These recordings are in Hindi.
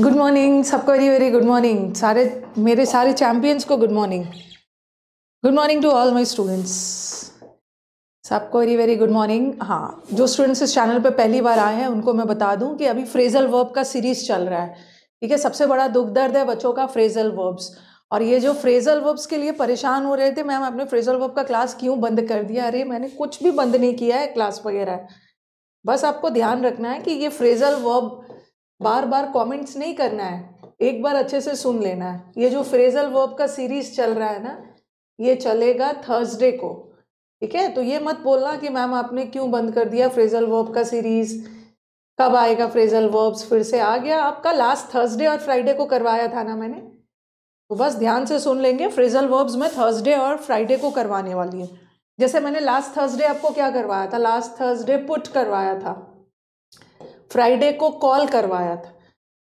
गुड मॉर्निंग सबको वेरी वेरी गुड मॉर्निंग सारे मेरे सारे चैम्पियंस को good morning good morning to all my students सबको वेरी वेरी गुड मॉर्निंग हाँ जो स्टूडेंट्स इस चैनल पर पहली बार आए हैं उनको मैं बता दूं कि अभी फ्रेजल वर्ब का सीरीज चल रहा है ठीक है सबसे बड़ा दुख दर्द है बच्चों का फ्रेजल वर्ब्स और ये जो फ्रेजल वर्ब्स के लिए परेशान हो रहे थे मैम आपने फ्रेजल वर्ब का क्लास क्यों बंद कर दिया अरे मैंने कुछ भी बंद नहीं किया है क्लास वगैरह बस आपको ध्यान रखना है कि ये फ्रेजल वर्ब बार बार कमेंट्स नहीं करना है एक बार अच्छे से सुन लेना है ये जो फ्रेजल वर्ब का सीरीज चल रहा है ना ये चलेगा थर्सडे को ठीक है तो ये मत बोलना कि मैम आपने क्यों बंद कर दिया फ्रेजल वर्ब का सीरीज़ कब आएगा फ्रेजल वर्ब्स फिर से आ गया आपका लास्ट थर्सडे और फ्राइडे को करवाया था ना मैंने तो बस ध्यान से सुन लेंगे फ्रेजल वर्ब्स मैं थर्सडे और फ्राइडे को करवाने वाली है जैसे मैंने लास्ट थर्सडे आपको क्या करवाया था लास्ट थर्सडे पुट करवाया था फ्राइडे को कॉल करवाया था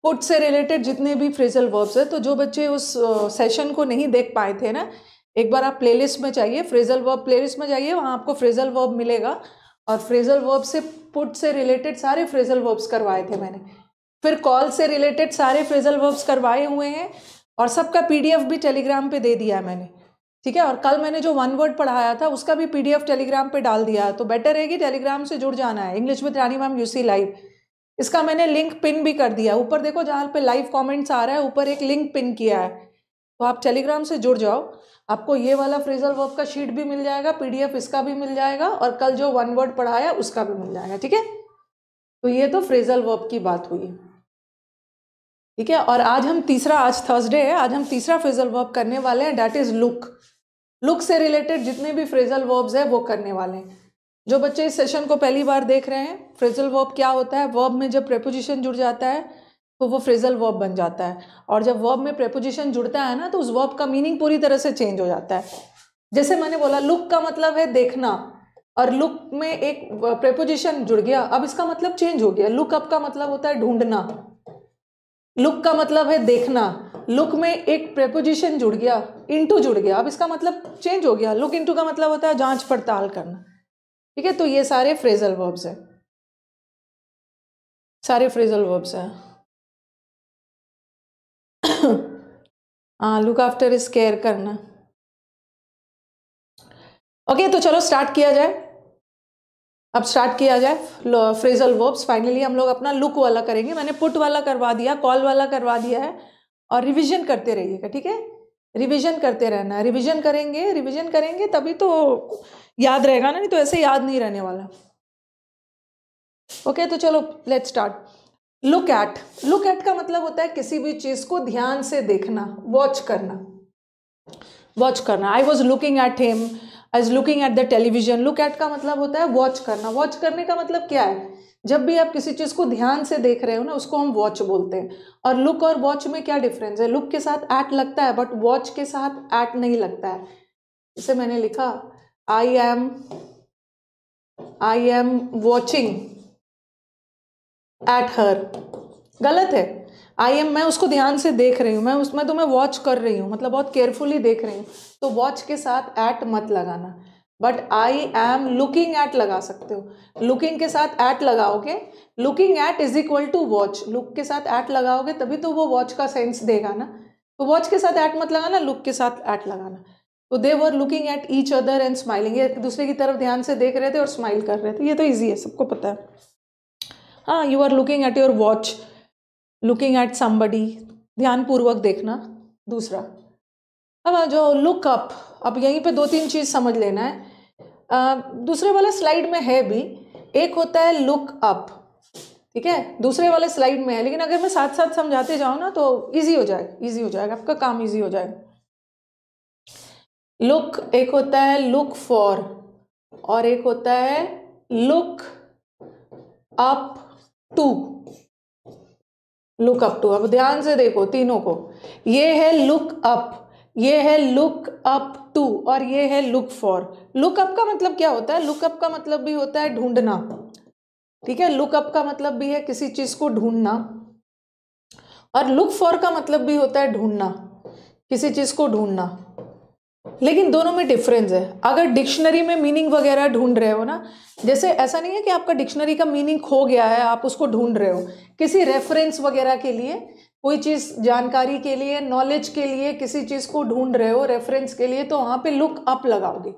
पुट से रिलेटेड जितने भी फ्रेजल वर्ब्स है तो जो बच्चे उस सेशन को नहीं देख पाए थे ना एक बार आप प्लेलिस्ट में जाइए फ्रेजल वर्ब प्लेलिस्ट में जाइए वहाँ आपको फ्रेजल वर्ब मिलेगा और फ्रेजल वर्ब से पुट से रिलेटेड सारे फ्रेजल वर्ब्स करवाए थे मैंने फिर कॉल से रिलेटेड सारे फ्रेजल वर्ब्स करवाए हुए हैं और सबका पी भी टेलीग्राम पर दे दिया है मैंने ठीक है और कल मैंने जो वन वर्ड पढ़ाया था उसका भी पी टेलीग्राम पर डाल दिया तो बेटर है कि टेलीग्राम से जुड़ जाना है इंग्लिश विद रानी मैम यूसी लाइव इसका मैंने लिंक पिन भी कर दिया ऊपर देखो जहाँ पे लाइव कमेंट्स आ रहा है ऊपर एक लिंक पिन किया है तो आप टेलीग्राम से जुड़ जाओ आपको ये वाला फ्रेजल वर्क का शीट भी मिल जाएगा पीडीएफ इसका भी मिल जाएगा और कल जो वन वर्ड पढ़ाया उसका भी मिल जाएगा ठीक है तो ये तो फ्रेजल वर्क की बात हुई ठीक है और आज हम तीसरा आज थर्सडे है आज हम तीसरा फ्रेजल वर्क करने वाले हैं डैट इज़ लुक लुक से रिलेटेड जितने भी फ्रेजल वर्ब्स है वो करने वाले हैं जो बच्चे इस सेशन को पहली बार देख रहे हैं फ्रेजल वर्ब क्या होता है वर्ब में जब प्रेपोजिशन जुड़ जाता है तो वो फ्रेजल वर्ब बन जाता है और जब वर्ब में प्रेपोजिशन जुड़ता है ना तो उस वर्ब का मीनिंग पूरी तरह से चेंज हो जाता है जैसे मैंने बोला लुक का मतलब है देखना और लुक में एक प्रेपोजिशन जुड़ गया अब इसका मतलब चेंज हो गया लुक अप का मतलब होता है ढूंढना लुक का मतलब है देखना लुक में एक प्रेपोजिशन जुड़ गया इनटू जुड़ गया अब इसका मतलब चेंज हो गया लुक इनटू का मतलब होता है जांच पड़ताल करना ठीक है तो ये सारे फ्रेजल वर्ब्स हैं सारे फ्रेजल वर्ब्स हैं लुक आफ्टर इज केयर करना ओके okay, तो चलो स्टार्ट किया जाए अब स्टार्ट किया जाए फ्रेजल वर्ब्स फाइनली हम लोग अपना लुक वाला करेंगे मैंने पुट वाला करवा दिया कॉल वाला करवा दिया है और रिवीजन करते रहिएगा ठीक है रिवीजन करते रहना रिविजन करेंगे रिवीजन करेंगे तभी तो याद रहेगा ना नहीं तो ऐसे याद नहीं रहने वाला ओके okay, तो चलो let start look at look at का मतलब होता है किसी भी चीज़ को ध्यान से देखना वॉच करना वॉच करना I was looking at him I is looking at the television look at का मतलब होता है वॉच करना वॉच करने का मतलब क्या है जब भी आप किसी चीज़ को ध्यान से देख रहे हो ना उसको हम वॉच बोलते हैं और लुक और वॉच में क्या डिफरेंस है लुक के साथ एट लगता है बट वॉच के साथ एट नहीं लगता है इसे मैंने लिखा I am I am watching at her गलत है आई एम मैं उसको ध्यान से देख रही हूँ मैं उसमें तो मैं वॉच कर रही हूँ मतलब बहुत केयरफुली देख रही हूँ तो वॉच के साथ एट मत लगाना but I am looking at लगा सकते हो लुकिंग के साथ ऐट लगाओगे looking at is equal to watch look के साथ ऐट लगाओगे तभी तो वो वॉच का सेंस देगा ना तो वॉच के साथ ऐट मत लगाना लुक के साथ ऐट लगाना तो they were looking at each other and smiling एक दूसरे की तरफ ध्यान से देख रहे थे और स्माइल कर रहे थे ये तो ईजी है सबको पता है हाँ you are looking at your watch looking at somebody ध्यानपूर्वक देखना दूसरा अब जो लुकअप लुक अप अब यहीं पे दो तीन चीज़ समझ लेना है दूसरे वाला स्लाइड में है भी एक होता है लुक अप ठीक है दूसरे वाले स्लाइड में है लेकिन अगर मैं साथ साथ समझाते जाऊँ ना तो ईजी हो जाएगा ईजी हो जाएगा आपका काम ईजी हो जाएगा लुक एक होता है लुक फॉर और एक होता है look up to look up to अब ध्यान से देखो तीनों को ये है लुक अप ये है लुक अप टू और ये है लुक फॉर लुक अप का मतलब क्या होता है लुक अप का मतलब भी होता है ढूंढना ठीक है लुक अप का मतलब भी है किसी चीज़ को ढूंढना और लुक फॉर का मतलब भी होता है ढूंढना किसी चीज़ को ढूंढना लेकिन दोनों में डिफरेंस है अगर डिक्शनरी में मीनिंग वगैरह ढूंढ रहे हो ना जैसे ऐसा नहीं है कि आपका डिक्शनरी का मीनिंग खो गया है आप उसको ढूंढ रहे हो किसी रेफरेंस वगैरह के लिए कोई चीज़ जानकारी के लिए नॉलेज के लिए किसी चीज़ को ढूंढ रहे हो रेफरेंस के लिए तो वहाँ पे लुक अप लगाओगे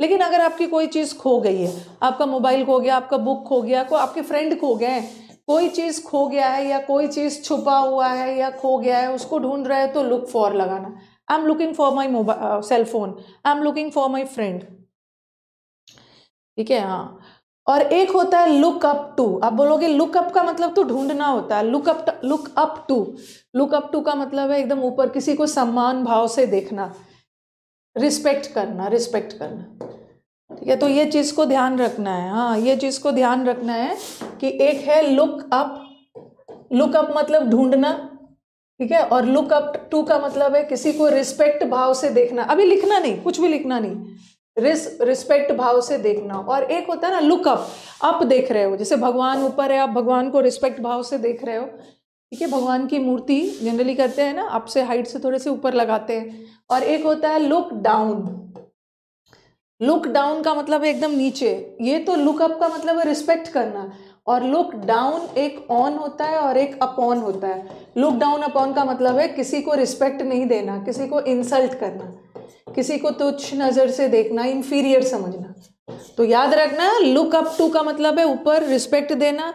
लेकिन अगर आपकी कोई चीज़ खो गई है आपका मोबाइल खो गया आपका बुक खो गया को आपके फ्रेंड खो गए कोई चीज़ खो गया है या कोई चीज़ छुपा हुआ है या खो गया है उसको ढूंढ रहे हो तो लुक फॉर लगाना I am looking for my mobile cell phone I am looking for my friend ठीक है हाँ और एक होता है लुक अप टू आप बोलोगे लुक अप का मतलब तो ढूंढना होता है look up look up to look up to का मतलब है एकदम ऊपर किसी को सम्मान भाव से देखना रिस्पेक्ट करना रिस्पेक्ट करना ठीक है तो ये चीज़ को ध्यान रखना है हाँ ये चीज़ को ध्यान रखना है कि एक है लुक अप लुक अप मतलब ढूंढना ठीक है और लुक अप टू का मतलब है किसी को रिस्पेक्ट भाव से देखना अभी लिखना नहीं कुछ भी लिखना नहीं रिस रिस्पेक्ट भाव से देखना और एक होता है ना लुकअप अप देख रहे हो जैसे भगवान ऊपर है आप भगवान को रिस्पेक्ट भाव से देख रहे हो ठीक है भगवान की मूर्ति जनरली करते हैं ना आपसे हाइट से थोड़े से ऊपर लगाते हैं और एक होता है लुक डाउन लुक डाउन का मतलब है एकदम नीचे ये तो लुक अप का मतलब है रिस्पेक्ट करना और लुक डाउन एक ऑन होता है और एक अपॉन होता है लुक डाउन अपॉन का मतलब है किसी को रिस्पेक्ट नहीं देना किसी को इंसल्ट करना किसी को तुच्छ नज़र से देखना इन्फीरियर समझना तो याद रखना लुक अप टू का मतलब है ऊपर रिस्पेक्ट देना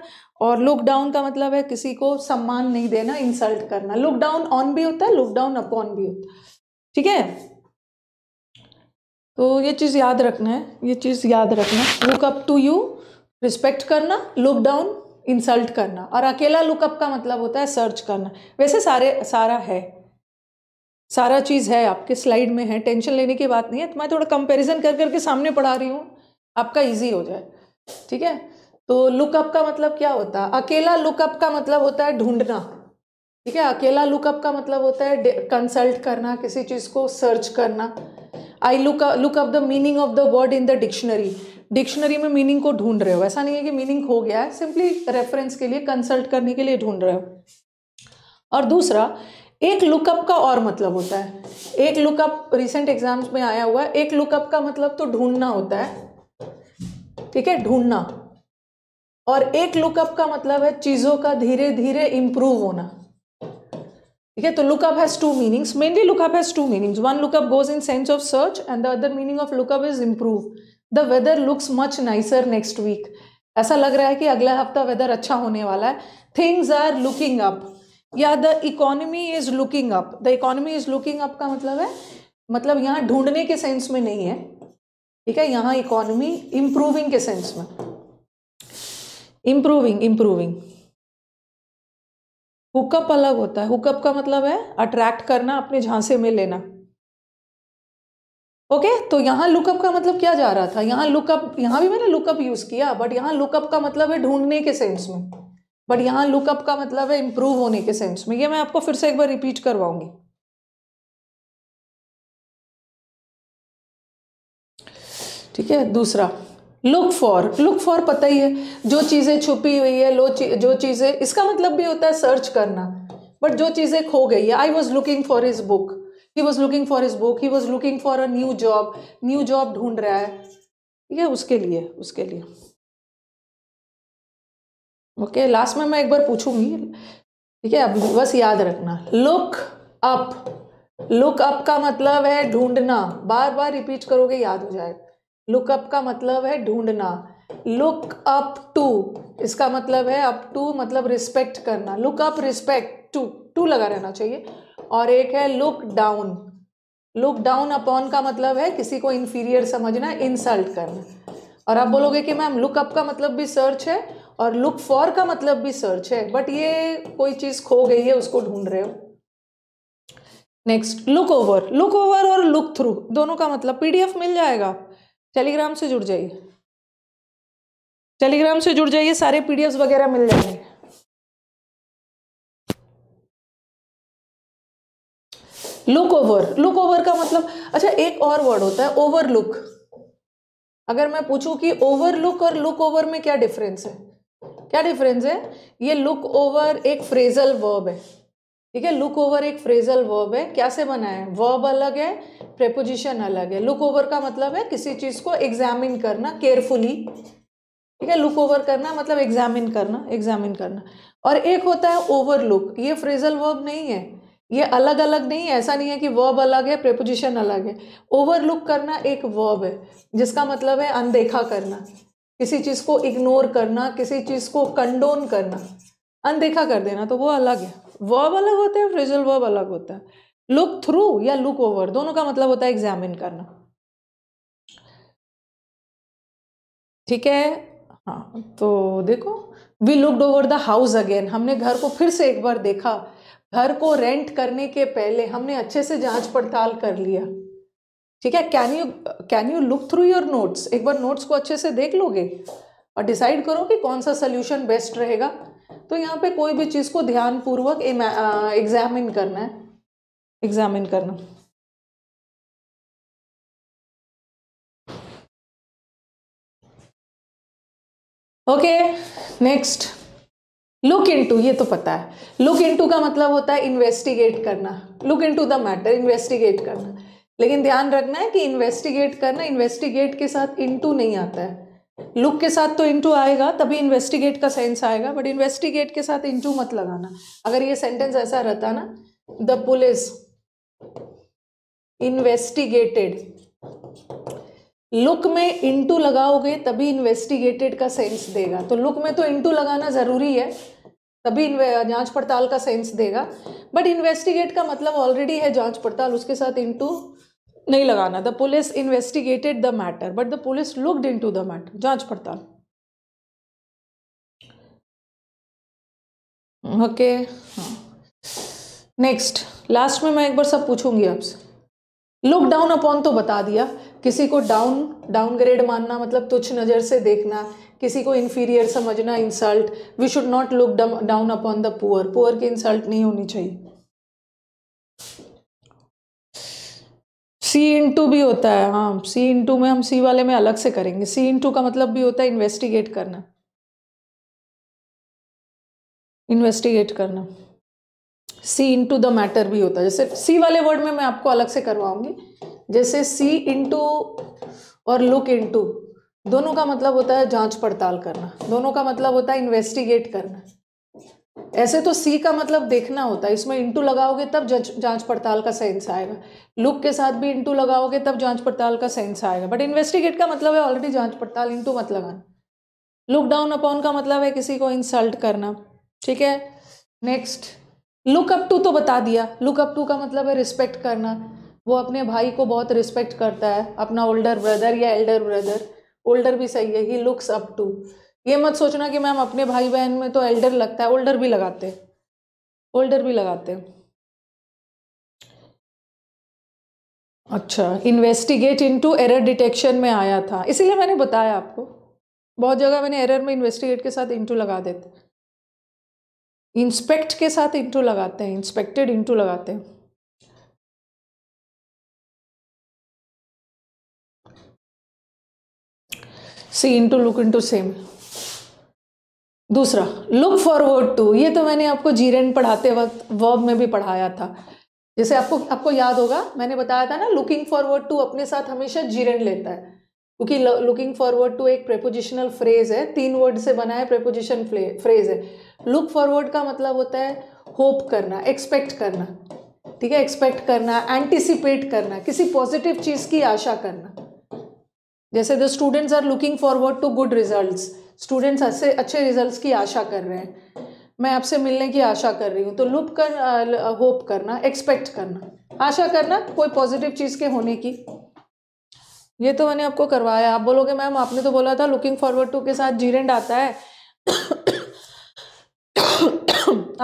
और लुक डाउन का मतलब है किसी को सम्मान नहीं देना इंसल्ट करना लुक डाउन ऑन भी होता है लुक डाउन ऑन भी होता है ठीक है तो ये चीज़ याद रखना है ये चीज़ याद रखना look up to you respect करना लुक डाउन इंसल्ट करना और अकेला लुकअप का मतलब होता है सर्च करना वैसे सारे सारा है सारा चीज़ है आपके स्लाइड में है टेंशन लेने की बात नहीं है तो मैं थोड़ा कंपैरिजन कर करके सामने पढ़ा रही हूँ आपका इजी हो जाए ठीक है तो लुकअप का मतलब क्या होता है अकेला लुकअप का मतलब होता है ढूंढना ठीक है अकेला लुकअप का मतलब होता है कंसल्ट करना किसी चीज़ को सर्च करना I look look the meaning of the word in the dictionary dictionary में मीनिंग को ढूंढ रहे हो ऐसा नहीं है कि मीनिंग हो गया है सिंपली रेफरेंस के लिए कंसल्ट करने के लिए ढूंढ रहे हो और दूसरा एक लुकअप का और मतलब होता है एक लुकअप रिसेंट एग्जाम्स में आया हुआ है एक लुकअप का मतलब तो ढूंढना होता है ठीक है ढूंढना और एक लुकअप का मतलब है चीज़ों का धीरे धीरे इंप्रूव होना ठीक है तो look up has two meanings mainly look up has two meanings one look up goes in sense of search and the other meaning of look up is improve the weather looks much nicer next week ऐसा लग रहा है कि अगला हफ्ता वेदर अच्छा होने वाला है थिंग्स आर लुकिंग अप या the economy is looking up the economy is looking up का मतलब है मतलब यहाँ ढूंढने के सेंस में नहीं है ठीक है यहाँ इकोनॉमी इम्प्रूविंग के सेंस में इम्प्रूविंग इम्प्रूविंग हुकअप अलग होता है हुकअप का मतलब है अट्रैक्ट करना अपने झांसे में लेना ओके okay? तो यहाँ लुकअप का मतलब क्या जा रहा था यहाँ लुकअप यहाँ भी मैंने लुकअप यूज़ किया बट यहाँ लुकअप का मतलब है ढूंढने के सेंस में बट यहाँ लुकअप का मतलब है इम्प्रूव होने के सेंस में ये मैं आपको फिर से एक बार रिपीट करवाऊंगी ठीक है दूसरा लुक फॉर लुक फॉर पता ही है जो चीज़ें छुपी हुई है लो ची, जो चीज़ें इसका मतलब भी होता है सर्च करना बट जो चीज़ें खो गई है I was looking for his book he was looking for his book he was looking for a new job new job ढूंढ रहा है ठीक है उसके लिए उसके लिए ओके लास्ट में मैं एक बार पूछूंगी ठीक है अब बस याद रखना लुक अप लुक अप का मतलब है ढूंढना बार बार रिपीट करोगे याद हो जाएगा लुक अप का मतलब है ढूंढना लुक अप टू इसका मतलब है अप टू मतलब रिस्पेक्ट करना look up respect to to लगा रहना चाहिए और एक है look down look down upon का मतलब है किसी को इन्फीरियर समझना इंसल्ट करना और आप बोलोगे कि मैम लुक अप का मतलब भी सर्च है और लुक फॉर का मतलब भी सर्च है बट ये कोई चीज़ खो गई है उसको ढूंढ रहे हो next look over look over और लुक थ्रू दोनों का मतलब पीडीएफ मिल जाएगा टेलीग्राम से जुड़ जाइए टेलीग्राम से जुड़ जाइए सारे पीडीएफ वगैरह मिल जाएंगे लुक ओवर लुक ओवर का मतलब अच्छा एक और वर्ड होता है ओवर लुक अगर मैं पूछूं कि ओवर लुक और लुक ओवर में क्या डिफरेंस है क्या डिफरेंस है ये लुक ओवर एक फ्रेजल वर्ब है ठीक है लुक ओवर एक फ्रेजल वर्ब है क्या से बना है वर्ब अलग है प्रेपोजिशन अलग है लुक ओवर का मतलब है किसी चीज़ को एग्जामिन करना केयरफुली ठीक है लुक ओवर करना मतलब एग्जामिन करना एग्जामिन करना और एक होता है ओवर लुक ये फ्रेजल वर्ब नहीं है ये अलग अलग नहीं है ऐसा नहीं है कि वर्ब अलग है प्रेपोजिशन अलग है ओवर लुक करना एक वर्ब है जिसका मतलब है अनदेखा करना किसी चीज़ को इग्नोर करना किसी चीज़ को कंडोन करना अनदेखा कर देना तो वो अलग है वर्ब अलग होता है फ्रिजल वर्ब अलग होता है लुक थ्रू या लुक ओवर दोनों का मतलब होता है एग्जामिन करना ठीक है हाँ तो देखो we looked over the house again हमने घर को फिर से एक बार देखा घर को रेंट करने के पहले हमने अच्छे से जांच पड़ताल कर लिया ठीक है can you can you look through your notes एक बार नोट्स को अच्छे से देख लोगे और डिसाइड करो कि कौन सा सोल्यूशन बेस्ट रहेगा तो यहाँ पे कोई भी चीज़ को ध्यानपूर्वक एग्जामिन uh, करना है एग्जामिन करना ओके नेक्स्ट लुक इनटू ये तो पता है लुक इनटू का मतलब होता है इन्वेस्टिगेट करना look into the matter investigate करना लेकिन ध्यान रखना है कि इन्वेस्टिगेट करना इन्वेस्टिगेट के साथ इंटू नहीं आता है लुक के साथ तो इंटू आएगा तभी इन्वेस्टिगेट का सेंस आएगा बट इन्वेस्टिगेट के साथ इंटू मत लगाना अगर ये सेंटेंस ऐसा रहता ना द पुलिस इन्वेस्टिगेटेड लुक में इंटू लगाओगे तभी इन्वेस्टिगेटेड का सेंस देगा तो लुक में तो इंटू लगाना ज़रूरी है तभी जांच पड़ताल का सेंस देगा बट इन्वेस्टिगेट का मतलब ऑलरेडी है जांच पड़ताल उसके साथ इंटू नहीं लगाना the police investigated the matter but the police looked into the matter जांच पड़ताल ओके नेक्स्ट लास्ट में मैं एक बार सब पूछूंगी आपसे लुक डाउन अपॉन तो बता दिया किसी को डाउन डाउनग्रेड मानना मतलब तुच्छ नज़र से देखना किसी को इन्फीरियर समझना insult we should not look down upon the poor poor की इंसल्ट नहीं होनी चाहिए सी इन टू भी होता है हाँ सी इन टू में हम सी वाले में अलग से करेंगे सी इन टू का मतलब भी होता है इन्वेस्टिगेट करना इन्वेस्टिगेट करना see into the matter भी होता है जैसे सी वाले वर्ड में मैं आपको अलग से करवाऊंगी जैसे सी इन टू और लुक इन टू दोनों का मतलब होता है जांच पड़ताल करना दोनों का मतलब होता है इन्वेस्टिगेट करना ऐसे तो सी का मतलब देखना होता है इसमें इंटू लगाओगे तब जांच पड़ताल का सेंस आएगा लुक के साथ भी इंटू लगाओगे तब जांच पड़ताल का सेंस आएगा बट इन्वेस्टिगेट का मतलब है ऑलरेडी जांच पड़ताल इंटू मत लगाना लुक डाउन अपॉन का मतलब है किसी को इंसल्ट करना ठीक है नेक्स्ट लुक अप टू तो बता दिया लुक अप टू का मतलब है रिस्पेक्ट करना वो अपने भाई को बहुत रिस्पेक्ट करता है अपना ओल्डर ब्रदर या एल्डर ब्रदर ओल्डर भी सही है ही लुक्स अप टू ये मत सोचना कि मैम अपने भाई बहन में तो एल्डर लगता है ओल्डर भी लगाते ओल्डर भी लगाते अच्छा इन्वेस्टिगेट इनटू एरर डिटेक्शन में आया था इसीलिए मैंने बताया आपको बहुत जगह मैंने एरर में इन्वेस्टिगेट के साथ इंटू लगा देते इंस्पेक्ट के साथ इंटू लगाते हैं इंस्पेक्टेड इंटू लगाते हैं see into look into same दूसरा लुक फॉरवर्ड टू ये तो मैंने आपको जीरेन पढ़ाते वक्त वर्ब में भी पढ़ाया था जैसे आपको आपको याद होगा मैंने बताया था ना लुकिंग फॉरवर्ड टू अपने साथ हमेशा जीरेन लेता है क्योंकि लुकिंग फॉरवर्ड टू एक प्रेपोजिशनल फ्रेज है तीन वर्ड से बना है प्रेपोजिशन फ्रेज है लुक फॉरवर्ड का मतलब होता है होप करना एक्सपेक्ट करना ठीक है एक्सपेक्ट करना एंटिसिपेट करना किसी पॉजिटिव चीज़ की आशा करना जैसे the students are looking forward to good results students अच्छे अच्छे रिजल्ट्स की आशा कर रहे हैं मैं आपसे मिलने की आशा कर रही हूँ तो लुप कर होप uh, करना एक्सपेक्ट करना आशा करना कोई पॉजिटिव चीज़ के होने की ये तो मैंने आपको करवाया आप बोलोगे मैम आपने तो बोला था लुकिंग फॉरवर्ड टू के साथ जीरेंड आता है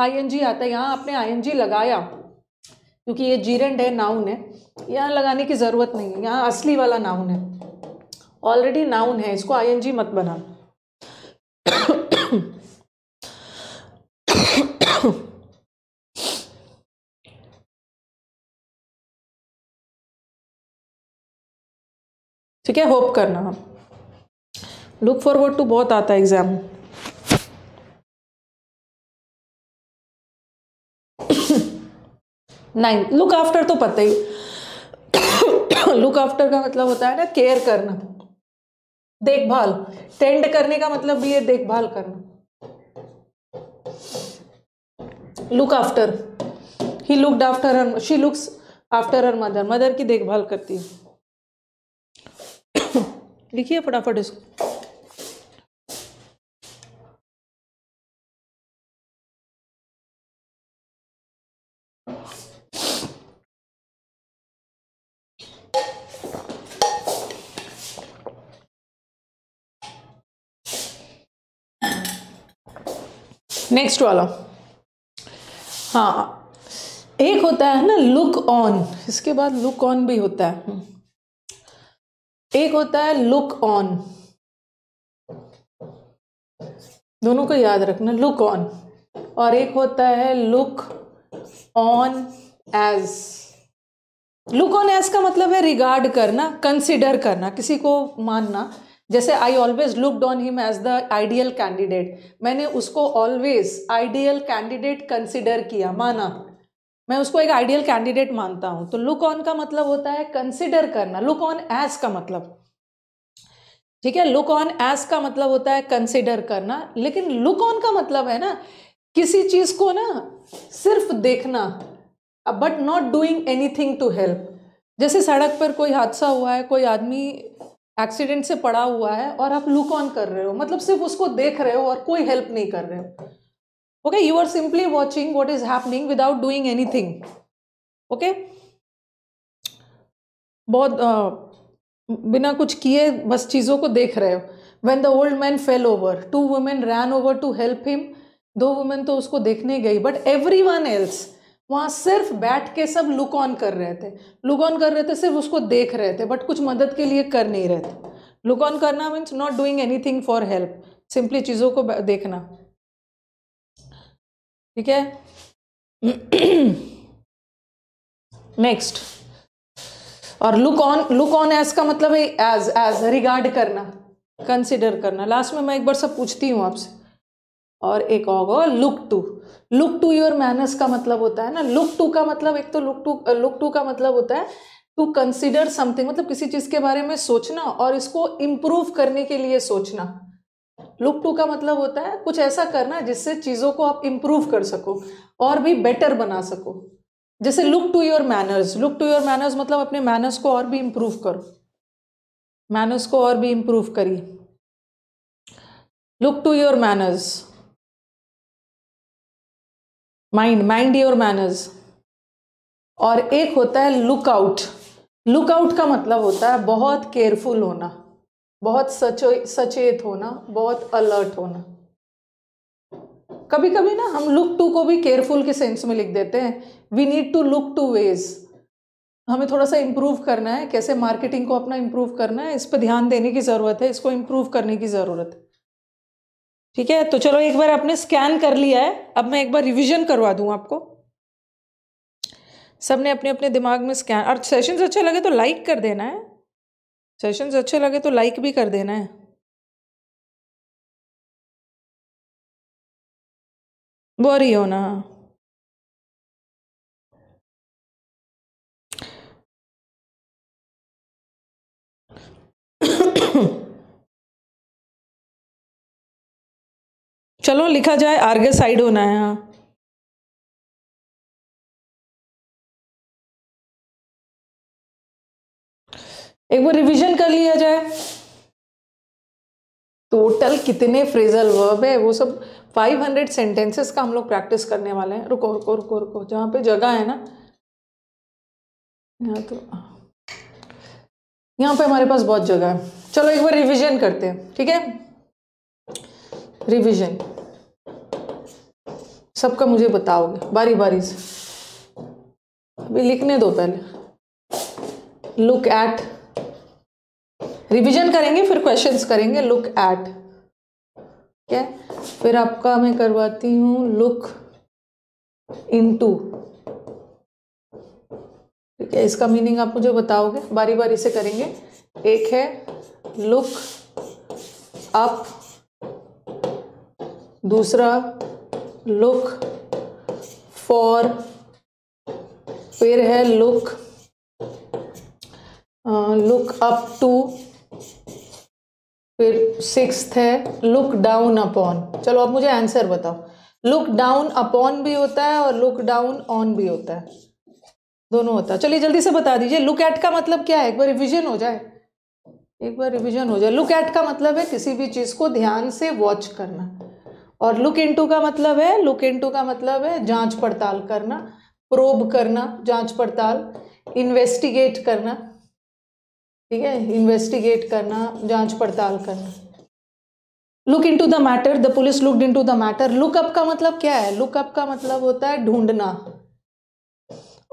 आई एन जी आता है यहाँ आपने आई एन जी लगाया क्योंकि ये जीरेंड है नाउन है यहाँ लगाने की ज़रूरत नहीं है यहाँ असली वाला नाउन है ऑलरेडी नाउन है इसको आई एन जी मत बनाना ठीक है होप करना हम लुक फॉरवर्ड टू बहुत आता है एग्ज़ाम नाइन लुक आफ्टर तो पता ही लुक आफ्टर का मतलब होता है ना केयर करना देखभाल टेंड करने का मतलब भी है देखभाल करना look after he looked after her she looks after her mother mother की देखभाल करती है लिखिए फटाफट इसको नेक्स्ट वाला हाँ एक होता है ना लुक ऑन इसके बाद लुक ऑन भी होता है एक होता है लुक ऑन दोनों को याद रखना लुक ऑन और एक होता है look on as look on as का मतलब है रिगार्ड करना कंसिडर करना किसी को मानना जैसे I always looked on him as the ideal candidate मैंने उसको ऑलवेज आइडियल कैंडिडेट कंसिडर किया माना मैं उसको एक आइडियल कैंडिडेट मानता हूं तो लुक ऑन का मतलब होता है कंसिडर करना लुक ऑन एज का मतलब ठीक है लुक ऑन एज का मतलब होता है कंसिडर करना लेकिन लुक ऑन का मतलब है ना किसी चीज़ को ना सिर्फ देखना but not doing anything to help जैसे सड़क पर कोई हादसा हुआ है कोई आदमी एक्सीडेंट से पड़ा हुआ है और आप लुक ऑन कर रहे हो मतलब सिर्फ उसको देख रहे हो और कोई हेल्प नहीं कर रहे हो okay you are simply watching what is happening without doing anything okay बहुत बिना कुछ किए बस चीज़ों को देख रहे हो when the old man fell over two women ran over to help him दो वुमेन तो उसको देखने गई बट एवरी वन एल्स वहाँ सिर्फ बैठ के सब लुक ऑन कर रहे थे लुक ऑन कर रहे थे सिर्फ उसको देख रहे थे बट कुछ मदद के लिए कर नहीं रहे थे लुक ऑन करना means not doing anything for help simply चीज़ों को देखना ठीक है नेक्स्ट और look on look on as का मतलब है एज एज रिगार्ड करना कंसिडर करना लास्ट में मैं एक बार सब पूछती हूँ आपसे और एक होगा look to look to your manners का मतलब होता है ना लुक टू का मतलब एक तो लुक टू लुक टू का मतलब होता है टू कंसिडर समथिंग मतलब किसी चीज़ के बारे में सोचना और इसको इम्प्रूव करने के लिए सोचना लुक टू का मतलब होता है कुछ ऐसा करना जिससे चीज़ों को आप इम्प्रूव कर सको और भी बेटर बना सको जैसे look to your manners look to your manners मतलब अपने मैनर्स को और भी इम्प्रूव करो मैनर्स को और भी इम्प्रूव करिए look to your manners mind mind your manners और एक होता है लुकआउट लुकआउट का मतलब होता है बहुत केयरफुल होना बहुत सचे सचेत होना बहुत अलर्ट होना कभी कभी ना हम लुक टू को भी केयरफुल के सेंस में लिख देते हैं we need to look to ways हमें थोड़ा सा इम्प्रूव करना है कैसे मार्केटिंग को अपना इम्प्रूव करना है इस पर ध्यान देने की ज़रूरत है इसको इम्प्रूव करने की ज़रूरत है ठीक है तो चलो एक बार आपने स्कैन कर लिया है अब मैं एक बार रिविजन करवा दूँ आपको सबने अपने अपने दिमाग में स्कैन और सेशंस अच्छे लगे तो लाइक कर देना है सेशंस अच्छे लगे तो लाइक भी कर देना है बोरी हो ना चलो लिखा जाए आर्गे साइड होना है हाँ एक बार रिवीजन कर लिया जाए टोटल कितने फ्रेजल वर्ब है वो सब 500 सेंटेंसेस का हम लोग प्रैक्टिस करने वाले हैं रुको रुको रुको रुको जहाँ पे जगह है ना यहाँ तो यहाँ पे हमारे पास बहुत जगह है चलो एक बार रिवीजन करते हैं ठीक है रिवीजन सबका मुझे बताओगे बारी बारी से अभी लिखने दो पहले लुक एट रिवीजन करेंगे फिर क्वेश्चंस करेंगे लुक एट ठीक है फिर आपका मैं करवाती हूँ लुक इनटू ठीक है इसका मीनिंग आप मुझे बताओगे बारी बारी से करेंगे एक है लुक अप दूसरा लुक फॉर फिर है लुक लुक अप टू फिर सिक्स है लुक डाउन अपॉन चलो अब मुझे आंसर बताओ लुक डाउन अपॉन भी होता है और लुक डाउन ऑन भी होता है दोनों होता है चलिए जल्दी से बता दीजिए लुक एट का मतलब क्या है एक बार रिविजन हो जाए एक बार रिविजन हो जाए लुक एट का मतलब है किसी भी चीज़ को ध्यान से वॉच करना और लुक इनटू का मतलब है लुक इनटू का मतलब है जांच पड़ताल करना प्रोब करना जांच पड़ताल इन्वेस्टिगेट करना ठीक है इन्वेस्टिगेट करना जांच पड़ताल करना look into the matter the police look into the matter look up का मतलब क्या है लुकअप का मतलब होता है ढूंढना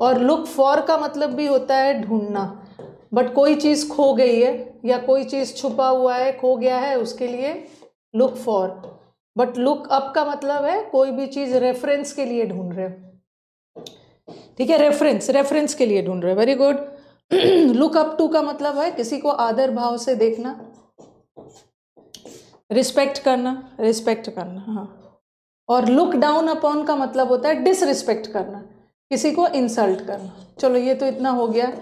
और लुक फॉर का मतलब भी होता है ढूंढना बट कोई चीज़ खो गई है या कोई चीज़ छुपा हुआ है खो गया है उसके लिए look for but look up का मतलब है कोई भी चीज़ रेफरेंस के लिए ढूंढ रहे हो ठीक है रेफरेंस रेफरेंस के लिए ढूंढ रहे हो very good look up to का मतलब है किसी को आदर भाव से देखना रिस्पेक्ट करना रिस्पेक्ट करना हाँ और लुक डाउन अपॉन का मतलब होता है डिसरिस्पेक्ट करना किसी को इंसल्ट करना चलो ये तो इतना हो गया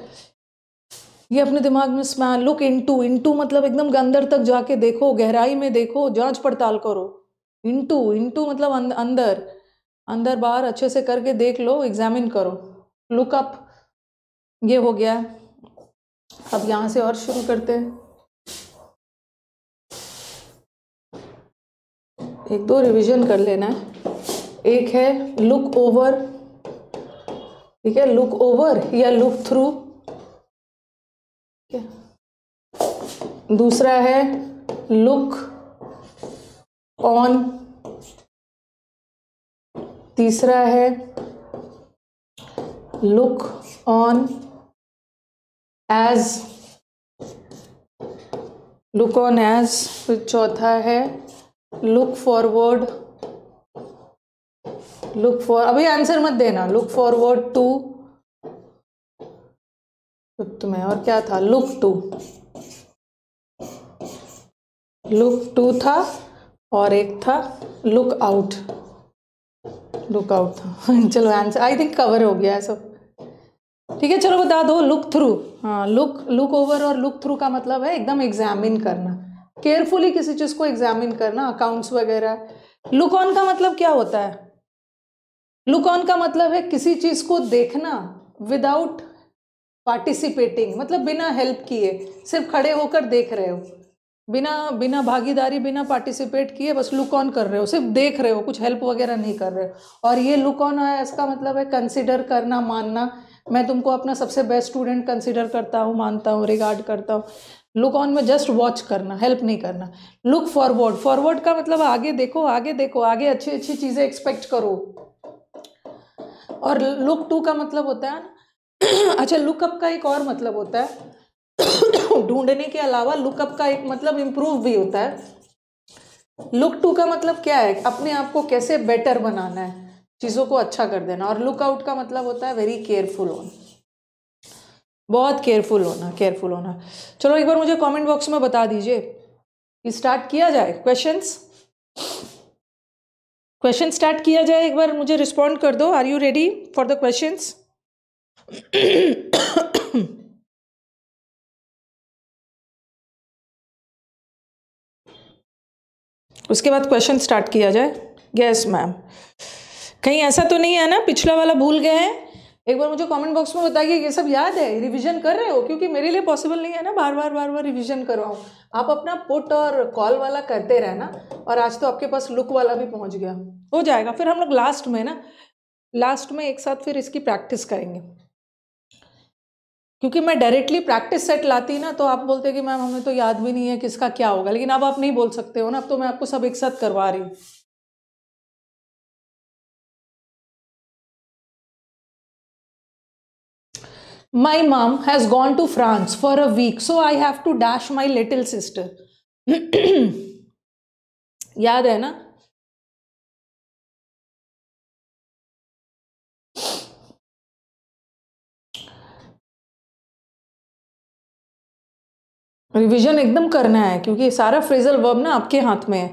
ये अपने दिमाग में स्मैल लुक इनटू इनटू मतलब एकदम अंदर तक जाके देखो गहराई में देखो जांच पड़ताल करो इनटू इनटू मतलब अंदर अंदर बाहर अच्छे से करके देख लो एग्जामिन करो लुक अप ये हो गया अब यहाँ से और शुरू करते हैं एक दो रिवीजन कर लेना है एक है लुक ओवर ठीक है लुक ओवर या लुक थ्रू दूसरा है लुक ऑन तीसरा है look on as look on as चौथा है लुक फॉरवर्ड लुक फॉर अभी आंसर मत देना लुक फॉरवर्ड टू तुम्हें में और क्या था लुक टू लुक टू था और एक था लुक आउट लुक आउट था चलो आंसर आई थिंक कवर हो गया है सब ठीक है चलो बता दो लुक थ्रू हाँ लुक लुक ओवर और लुक थ्रू का मतलब है एकदम एग्जामिन करना केयरफुली किसी चीज़ को एग्जामिन करना अकाउंट्स वगैरह लुक ऑन का मतलब क्या होता है लुक ऑन का मतलब है किसी चीज़ को देखना विदाउट पार्टिसिपेटिंग मतलब बिना हेल्प किए सिर्फ खड़े होकर देख रहे हो बिना बिना भागीदारी बिना पार्टिसिपेट किए बस लुक ऑन कर रहे हो सिर्फ देख रहे हो कुछ हेल्प वगैरह नहीं कर रहे हो और ये लुक ऑन है इसका मतलब है कंसिडर करना मानना मैं तुमको अपना सबसे बेस्ट स्टूडेंट कंसिडर करता हूँ मानता हूँ रिगार्ड करता हूँ लुक ऑन में जस्ट वॉच करना हेल्प नहीं करना लुक फॉरवर्ड फॉरवर्ड का मतलब आगे देखो आगे देखो आगे अच्छी अच्छी चीज़ें एक्सपेक्ट करो और लुक टू का मतलब होता है ना अच्छा लुकअप का एक और मतलब होता है ढूंढने के अलावा लुकअप का एक मतलब इम्प्रूव भी होता है लुक टू का मतलब क्या है अपने आप को कैसे बेटर बनाना है चीज़ों को अच्छा कर देना और लुकआउट का मतलब होता है वेरी केयरफुल होना बहुत केयरफुल होना केयरफुल होना चलो एक बार मुझे कमेंट बॉक्स में बता दीजिए कि स्टार्ट किया जाए क्वेश्चंस क्वेश्चन स्टार्ट किया जाए एक बार मुझे रिस्पॉन्ड कर दो are you ready for the questions उसके बाद क्वेश्चन स्टार्ट किया जाए यस मैम कहीं ऐसा तो नहीं है ना पिछला वाला भूल गए हैं एक बार मुझे कमेंट बॉक्स में बताइए ये सब याद है रिवीजन कर रहे हो क्योंकि मेरे लिए पॉसिबल नहीं है ना बार बार बार बार रिवीजन करवाऊँ आप अपना पुट और कॉल वाला करते रहना और आज तो आपके पास लुक वाला भी पहुंच गया हो जाएगा फिर हम लोग लास्ट में ना लास्ट में एक साथ फिर इसकी प्रैक्टिस करेंगे क्योंकि मैं डायरेक्टली प्रैक्टिस सेट लाती ना तो आप बोलते कि मैम हमें तो याद भी नहीं है किसका क्या होगा लेकिन अब आप नहीं बोल सकते हो ना अब तो मैं आपको सब एक साथ करवा रही हूँ My mom has gone to France for a week, so I have to dash my little sister. याद है ना रिविजन एकदम करना है क्योंकि सारा फ्रेजल वर्ब ना आपके हाथ में है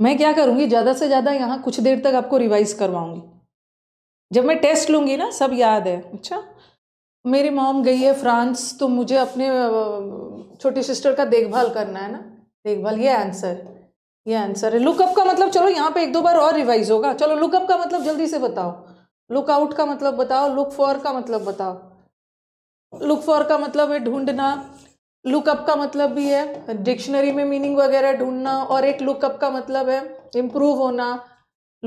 मैं क्या करूंगी ज़्यादा से ज़्यादा यहाँ कुछ देर तक आपको रिवाइज करवाऊंगी जब मैं टेस्ट लूंगी ना सब याद है अच्छा मेरी मॉम गई है फ्रांस तो मुझे अपने छोटी सिस्टर का देखभाल करना है ना देखभाल ये आंसर ये आंसर है लुकअप का मतलब चलो यहाँ पे एक दो बार और रिवाइज होगा चलो लुकअप का मतलब जल्दी से बताओ लुक आउट का मतलब बताओ लुक फॉर का मतलब बताओ लुक फॉर का मतलब है ढूंढना लुकअप का मतलब भी है डिक्शनरी में मीनिंग वगैरह ढूंढना और एक लुकअप का मतलब है इम्प्रूव होना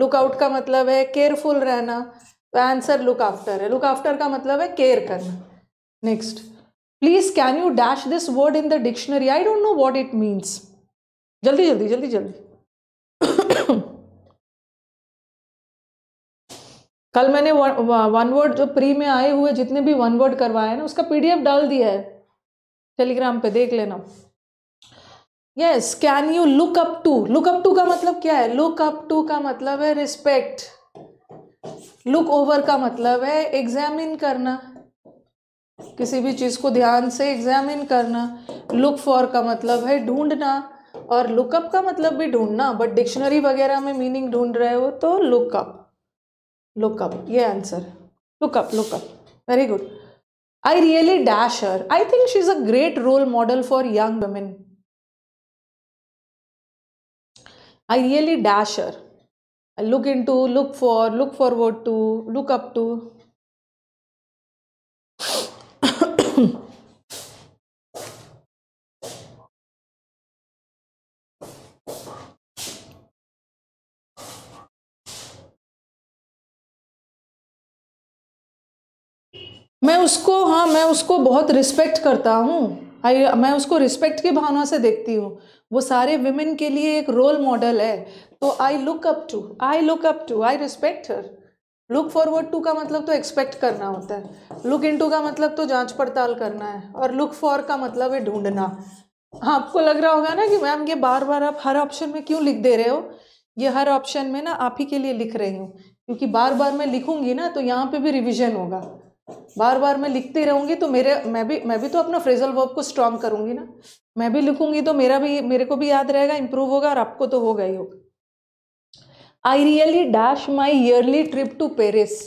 लुकआउट का मतलब है केयरफुल रहना आंसर लुक आफ्टर है लुक आफ्टर का मतलब है केयर करना next please can you dash this word in the dictionary I don't know what it means जल्दी जल्दी जल्दी जल्दी कल मैंने वन वर्ड जो प्री में आए हुए जितने भी वन वर्ड करवाए ना उसका पीडीएफ डाल दिया है टेलीग्राम पे देख लेना yes can you look up to look up to का मतलब क्या है लुक अप टू का मतलब है रिस्पेक्ट लुक ओवर का मतलब है एग्जामिन करना किसी भी चीज़ को ध्यान से एग्जामिन करना लुक फॉर का मतलब है ढूंढना और लुकअप का मतलब भी ढूंढना बट डिक्शनरी वगैरह में मीनिंग ढूंढ रहे हो तो लुकअप लुकअप ये answer look up look up very good I really dash her I think she is a great role model for young women I really dash her look into look for look forward to look up to मैं उसको हाँ मैं उसको बहुत रिस्पेक्ट करता हूँ आई मैं उसको रिस्पेक्ट की भावना से देखती हूँ वो सारे विमेन के लिए एक रोल मॉडल है तो I look up to I look up to I respect her look forward to का मतलब तो एक्सपेक्ट करना होता है लुक इन टू का मतलब तो जांच पड़ताल करना है और लुक फॉर का मतलब है ढूंढना हाँ आपको लग रहा होगा ना कि मैम ये बार बार आप हर ऑप्शन में क्यों लिख दे रहे हो ये हर ऑप्शन में ना आप ही के लिए लिख रही हूँ क्योंकि बार बार मैं लिखूंगी ना तो यहाँ पे भी रिविजन होगा बार बार मैं लिखती रहूँगी तो मेरे मैं भी मैं भी तो अपना फ्रेजल वर्ब को स्ट्रांग करूँगी ना मैं भी लिखूँगी तो मेरा भी मेरे को भी याद रहेगा इम्प्रूव होगा और आपको तो होगा ही होगा I really dash my yearly trip to Paris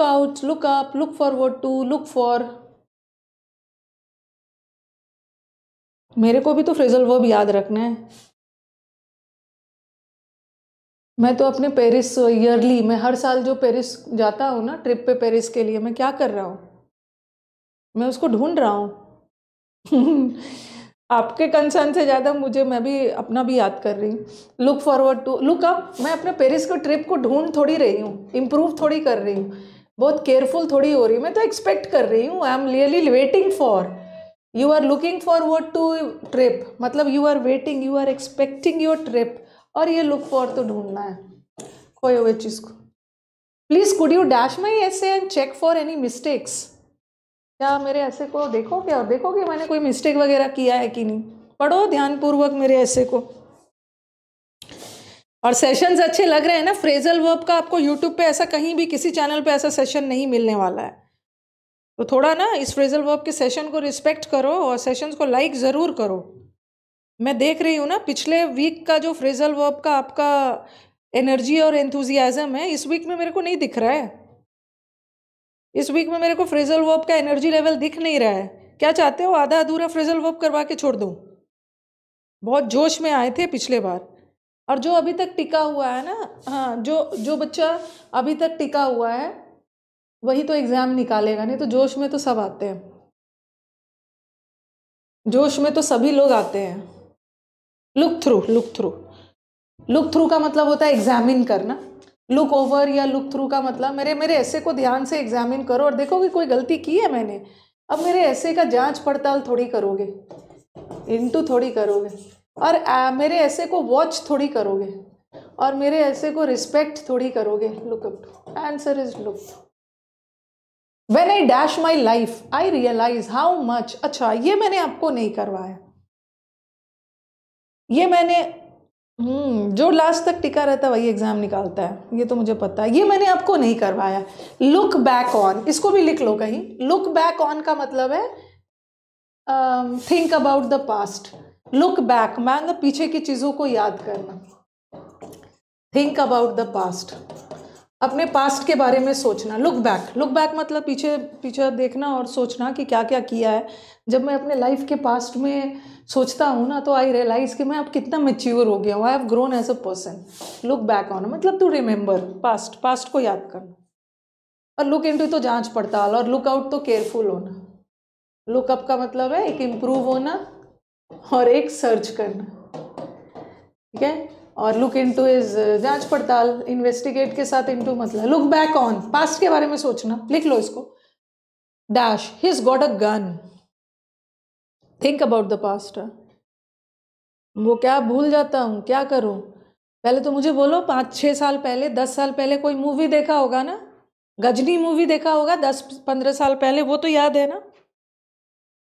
out look up look forward to look for मेरे को भी तो फ्रेजल वर्ब याद रखना है मैं तो अपने पेरिस ईयरली मैं हर साल जो पेरिस जाता हूँ ना ट्रिप पे पेरिस के लिए मैं क्या कर रहा हूँ मैं उसको ढूंढ रहा हूँ आपके कंसर्न से ज़्यादा मुझे मैं भी अपना भी याद कर रही हूँ look forward to look up मैं अपने पेरिस को ट्रिप को ढूंढ थोड़ी रही हूँ इम्प्रूव थोड़ी कर रही हूँ बहुत केयरफुल थोड़ी हो रही हूँ मैं तो एक्सपेक्ट कर रही हूँ I am really waiting for you are looking forward to trip मतलब you are waiting you are expecting your trip और ये लुक फॉर तो ढूंढना है खोए हुए चीज़ को please could you dash my essay and check for any mistakes क्या मेरे ऐसे को देखो क्या और देखो कि मैंने कोई मिस्टेक वगैरह किया है कि नहीं पढ़ो ध्यानपूर्वक मेरे ऐसे को और सेशंस अच्छे लग रहे हैं ना फ्रेजल वर्ब का आपको यूट्यूब पे ऐसा कहीं भी किसी चैनल पे ऐसा सेशन नहीं मिलने वाला है तो थोड़ा ना इस फ्रेजल वर्ब के सेशन को रिस्पेक्ट करो और सेशंस को लाइक ज़रूर करो मैं देख रही हूँ ना पिछले वीक का जो फ्रेजल वर्ब का आपका एनर्जी और एंथुजियाज़म है इस वीक में मेरे को नहीं दिख रहा है इस वीक में मेरे को फ्रेजल वर्ब का एनर्जी लेवल दिख नहीं रहा है क्या चाहते हो आधा अधूरा फ्रेजल वर्ब करवा के छोड़ दूँ बहुत जोश में आए थे पिछले बार और जो अभी तक टिका हुआ है ना हाँ जो जो बच्चा अभी तक टिका हुआ है वही तो एग्ज़ाम निकालेगा नहीं तो जोश में तो सब आते हैं जोश में तो सभी लोग आते हैं look through look through look through का मतलब होता है एग्जामिन करना लुक ओवर या लुक थ्रू का मतलब मेरे मेरे ऐसे को ध्यान से एग्जामिन करो और देखो कि कोई गलती की है मैंने अब मेरे ऐसे का जांच पड़ताल थोड़ी करोगे इनटू थोड़ी करोगे और आ, मेरे ऐसे को वॉच थोड़ी करोगे और मेरे ऐसे को रिस्पेक्ट थोड़ी करोगे look up answer is look when I dash my life I realise how much अच्छा ये मैंने आपको नहीं करवाया ये मैंने हम्म। जो लास्ट तक टिका रहता है वही एग्ज़ाम निकालता है ये तो मुझे पता है ये मैंने आपको नहीं करवाया लुक बैक ऑन इसको भी लिख लो कहीं लुक बैक ऑन का मतलब है think about the past look back मैं पीछे की चीज़ों को याद करना थिंक अबाउट द पास्ट अपने पास्ट के बारे में सोचना लुक बैक लुक बैक मतलब पीछे पीछे देखना और सोचना कि क्या क्या किया है जब मैं अपने लाइफ के पास्ट में सोचता हूँ ना तो आई रियलाइज़ कि मैं अब कितना मेच्योर हो गया हूँ I have grown as a person look back on मतलब टू रिमेंबर पास्ट पास्ट को याद करना और लुक इनटू तो जाँच पड़ताल और लुक आउट तो केयरफुल होना लुकअप का मतलब है एक इम्प्रूव होना और एक सर्च करना ठीक है और लुक इन टू इज जांच पड़ताल इन्वेस्टिगेट के साथ इन टू मतलब लुक बैक ऑन पास्ट के बारे में सोचना लिख लो इसको dash he's got a gun think about the past वो क्या भूल जाता हूँ क्या करूँ पहले तो मुझे बोलो पाँच छः साल पहले दस साल पहले कोई मूवी देखा होगा ना गजनी मूवी देखा होगा दस पंद्रह साल पहले वो तो याद है ना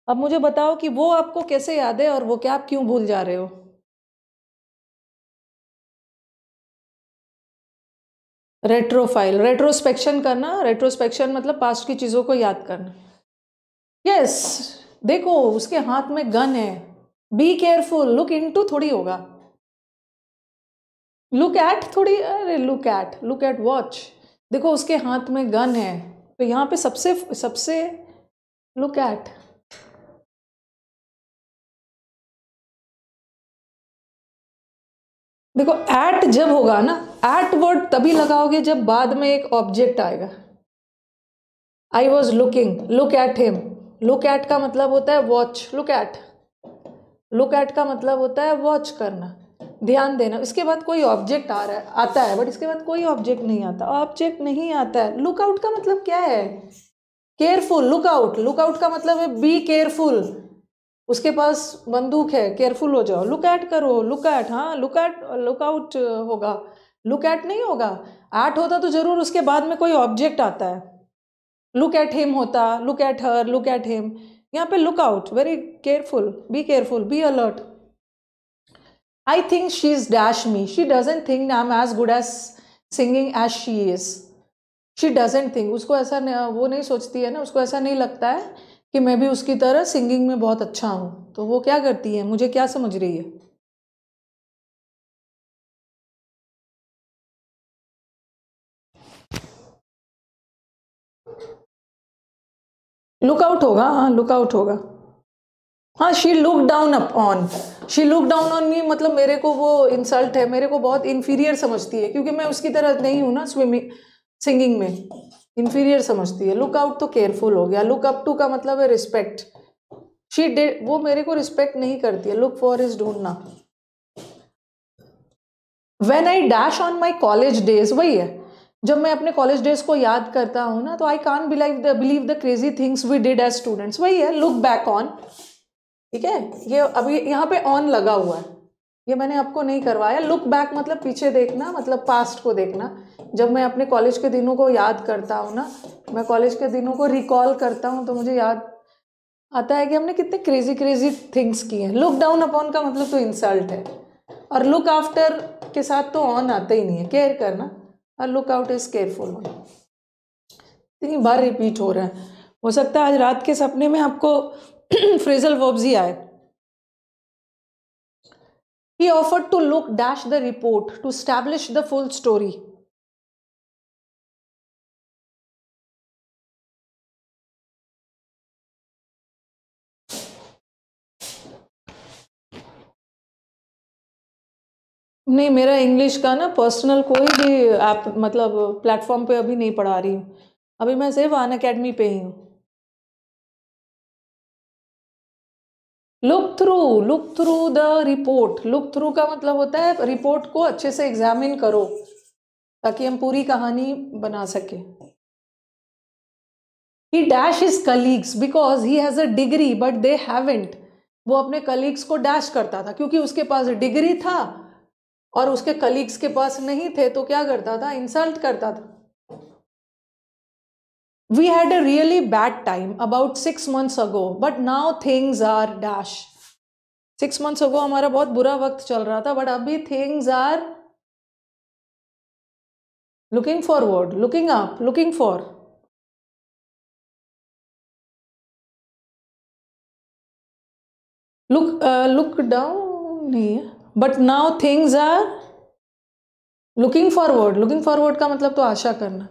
अब मुझे बताओ कि वो आपको कैसे याद है और वो क्या आप क्यों भूल जा रहे हो रेट्रोफाइल रेट्रोस्पेक्शन करना रेट्रोस्पेक्शन मतलब पास्ट की चीज़ों को याद करना यस yes, देखो उसके हाथ में गन है बी केयरफुल लुक इनटू थोड़ी होगा लुक एट थोड़ी अरे look at look at watch देखो उसके हाथ में गन है तो यहाँ पे सबसे सबसे लुक एट देखो एट जब होगा ना एट वर्ड तभी लगाओगे जब बाद में एक ऑब्जेक्ट आएगा I was looking look at him look at का मतलब होता है watch look at look at का मतलब होता है वॉच करना ध्यान देना इसके बाद कोई ऑब्जेक्ट आ रहा है आता है बट इसके बाद कोई ऑब्जेक्ट नहीं आता ऑब्जेक्ट नहीं आता है लुकआउट का मतलब क्या है केयरफुल लुकआउट लुकआउट का मतलब है बी केयरफुल उसके पास बंदूक है केयरफुल हो जाओ लुक ऐट करो लुक ऐट हाँ लुक ऐट लुकआउट होगा लुक ऐट नहीं होगा ऐट होता तो ज़रूर उसके बाद में कोई ऑब्जेक्ट आता है लुक एट हिम होता look at her look at him यहाँ पे look out very careful be careful be alert I think she is dash me she doesn't think I am as good as singing as she is she doesn't think उसको ऐसा वो नहीं सोचती है ना उसको ऐसा नहीं लगता है कि मैं भी उसकी तरह सिंगिंग में बहुत अच्छा हूँ तो वो क्या करती है मुझे क्या समझ रही है लुकआउट होगा हाँ लुकआउट होगा हाँ she look down up on she look down on me मतलब मेरे को वो इंसल्ट है मेरे को बहुत इन्फीरियर समझती है क्योंकि मैं उसकी तरह नहीं हूँ ना स्विमिंग सिंगिंग में इन्फीरियर समझती है लुक आउट तो केयरफुल हो गया लुक अप टू का मतलब है रिस्पेक्ट शी डिड वो मेरे को रिस्पेक्ट नहीं करती है लुक फॉर इज ढूंढना when I dash on my college days वही है जब मैं अपने कॉलेज डेज को याद करता हूँ ना तो I can't believe the believe the crazy things we did as students वही है लुक बैक ऑन ठीक है ये अभी यहाँ पे ऑन लगा हुआ है ये मैंने आपको नहीं करवाया लुक बैक मतलब पीछे देखना मतलब पास्ट को देखना जब मैं अपने कॉलेज के दिनों को याद करता हूँ ना मैं कॉलेज के दिनों को रिकॉल करता हूँ तो मुझे याद आता है कि हमने कितने क्रेजी क्रेजी थिंग्स किए हैं लुक डाउन अपॉन का मतलब तो इंसल्ट है और लुक आफ्टर के साथ तो ऑन आता ही नहीं है केयर करना और लुक आउट इज़ केयरफुल होना बार रिपीट हो रहा है हो सकता है आज रात के सपने में आपको फ्रेजल वर्ब्स ही आए He offered to look dash the report to establish the full story. नहीं मेरा इंग्लिश का ना पर्सनल कोई भी ऐप मतलब प्लेटफॉर्म पे अभी नहीं पढ़ा रही हूँ अभी मैं सिर्फ अन अकेडमी पे ही हूँ look through look through the report look through का मतलब होता है रिपोर्ट को अच्छे से एग्जामिन करो ताकि हम पूरी कहानी बना सके he dash is colleagues because he has a degree but they haven't वो अपने कलीग्स को डैश करता था क्योंकि उसके पास डिग्री था और उसके कलीग्स के पास नहीं थे तो क्या करता था इंसल्ट करता था We had a really bad time about six months ago, but now things are dash. Six months ago हमारा बहुत बुरा वक्त चल रहा था बट अभी things are looking forward looking up looking for look look down नहीं है but now things are looking forward looking forward का मतलब तो आशा करना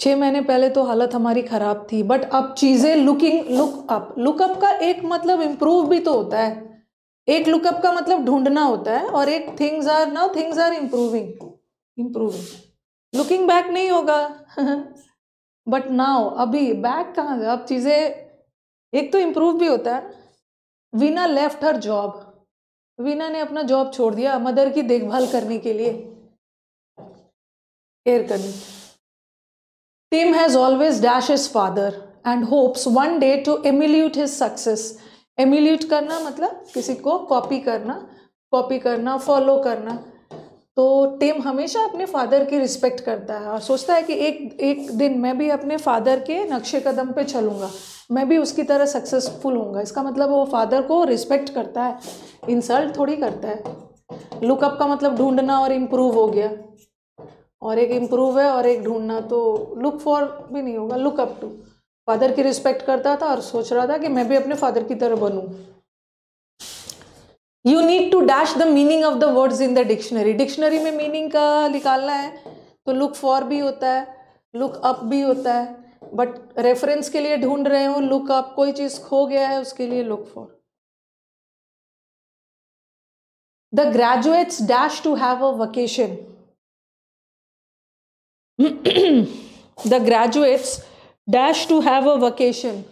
छः महीने पहले तो हालत हमारी ख़राब थी बट अब चीज़ें लुकिंग लुक अप लुकअप का एक मतलब इम्प्रूव भी तो होता है एक लुकअप का मतलब ढूंढना होता है और एक things are now things are improving improving looking back नहीं होगा बट नाउ अभी बैक कहाँ गया अब चीज़ें एक तो इम्प्रूव भी होता है Veena left her job Veena ने अपना जॉब छोड़ दिया मदर की देखभाल करने के लिए air condition Tim has always dashed his father and hopes one day to emulate his success. Emulate करना मतलब किसी को कॉपी करना कॉपी करना फॉलो करना तो टिम हमेशा अपने फादर की रिस्पेक्ट करता है और सोचता है कि एक एक दिन मैं भी अपने फादर के नक्शे कदम पे चलूँगा मैं भी उसकी तरह सक्सेसफुल होऊंगा इसका मतलब वो फादर को रिस्पेक्ट करता है इंसल्ट थोड़ी करता है लुकअप का मतलब ढूंढना और इम्प्रूव हो गया और एक इम्प्रूव है और एक ढूंढना तो लुक फॉर भी नहीं होगा लुक अप टू फादर की रिस्पेक्ट करता था और सोच रहा था कि मैं भी अपने फादर की तरह बनूं you need to dash the meaning of the words in the dictionary dictionary में मीनिंग का निकालना है तो लुक फॉर भी होता है लुक अप भी होता है बट रेफरेंस के लिए ढूंढ रहे हो लुक अप कोई चीज़ खो गया है उसके लिए look for the graduates dash to have a vacation the graduates dash to have a vacation.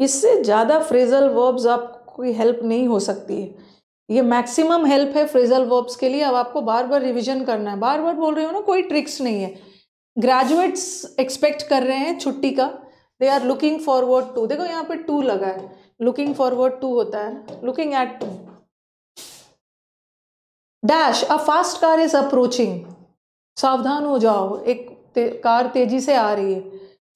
इससे ज़्यादा फ्रेजल वर्ब्स कोई हेल्प नहीं हो सकती है ये मैक्सिमम हेल्प है फ्रेजल वर्ब्स के लिए अब आपको बार बार रिवीजन करना है बार बार बोल रही हो ना कोई ट्रिक्स नहीं है ग्रेजुएट्स एक्सपेक्ट कर रहे हैं छुट्टी का they are looking forward to देखो यहाँ पे टू लगा है लुकिंग फॉरवर्ड टू होता है looking at to dash a fast car is approaching सावधान हो जाओ एक ते, कार तेजी से आ रही है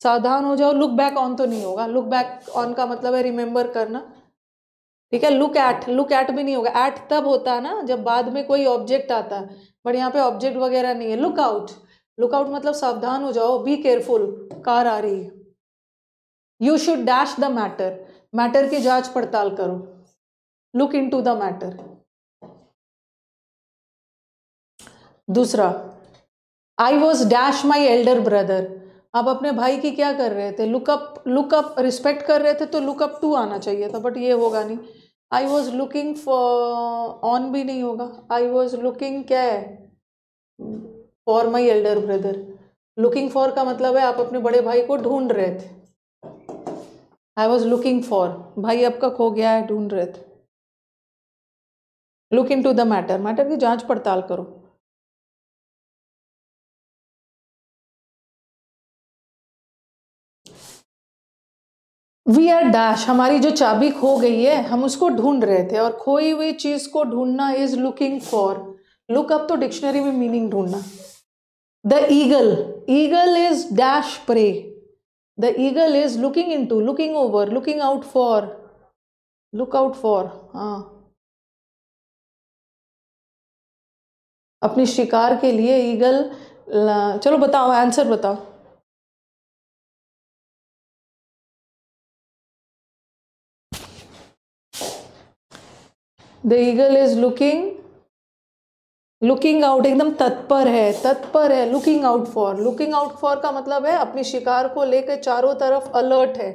सावधान हो जाओ लुक बैक ऑन तो नहीं होगा लुक बैक ऑन का मतलब है रिमेंबर करना ठीक है लुक एट लुक एट भी नहीं होगा एट तब होता है ना जब बाद में कोई ऑब्जेक्ट आता है बट यहाँ पे ऑब्जेक्ट वगैरह नहीं है लुक आउट लुक आउट मतलब सावधान हो जाओ बी केयरफुल कार आ रही है you should dash the matter matter की जांच पड़ताल करो look into the matter हम्म। दूसरा I was dash my elder brother आप अपने भाई की क्या कर रहे थे लुकअप लुकअप रिस्पेक्ट कर रहे थे तो लुकअप टू आना चाहिए था बट ये होगा नहीं I was looking for on भी नहीं होगा आई वॉज लुकिंग क्या है for my elder brother looking for का मतलब है आप अपने बड़े भाई को ढूंढ रहे थे आई वॉज लुकिंग फॉर भाई आपका खो गया है ढूंढ रहे थे look into the matter matter की जांच पड़ताल करो वी आर डैश हमारी जो चाबी खो गई है हम उसको ढूंढ रहे थे और खोई हुई चीज़ को ढूंढना is looking for look up तो डिक्शनरी में मीनिंग ढूंढना the eagle eagle is dash prey the eagle is looking into looking over looking out for look out for हाँ अपने शिकार के लिए ईगल चलो बताओ आंसर बताओ the eagle is looking looking out एकदम तत्पर है तत्पर है looking out for looking out for का मतलब है अपनी शिकार को लेकर चारों तरफ अलर्ट है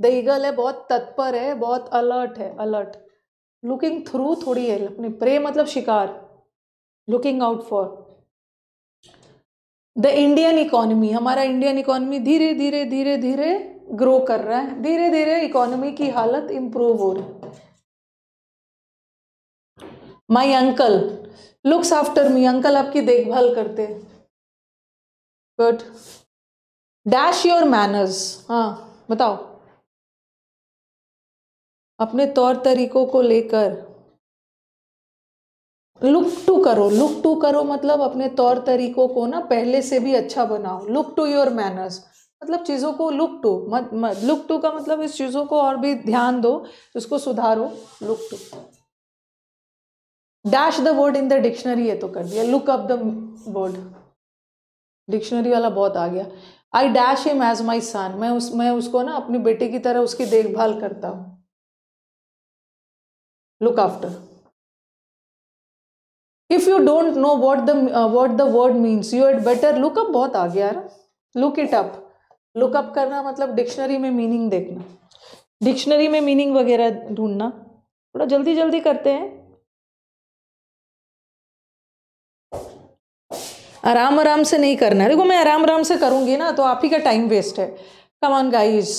द ईगल है बहुत तत्पर है बहुत अलर्ट है अलर्ट लुकिंग थ्रू थोड़ी है अपने प्रे मतलब शिकार looking out for the Indian economy हमारा इंडियन इकोनॉमी धीरे धीरे धीरे धीरे ग्रो कर रहा है धीरे धीरे इकोनॉमी की हालत इम्प्रूव हो रही है my uncle looks after me uncle आपकी देखभाल करते गुड डैश योर मैनर्स हाँ बताओ अपने तौर तरीकों को लेकर लुक टू करो लुक टू करो मतलब अपने तौर तरीकों को ना पहले से भी अच्छा बनाओ लुक टू योर मैनर्स मतलब चीज़ों को लुक टू मत, लुक टू का मतलब इस चीज़ों को और भी ध्यान दो उसको सुधारो look to dash the word in the dictionary ये तो कर दिया look up the word dictionary वाला बहुत आ गया I dash him as my son मैं उस मैं उसको ना अपने बेटे की तरह उसकी देखभाल करता हूँ look after if you don't know what the what the word means you'd better look up बहुत आ गया ना लुक इट अप लुकअप करना मतलब डिक्शनरी में मीनिंग देखना डिक्शनरी में मीनिंग वगैरह ढूंढना थोड़ा जल्दी जल्दी करते हैं आराम आराम से नहीं करना है देखो मैं आराम आराम से करूँगी ना तो आप ही का टाइम वेस्ट है कम ऑन गाइज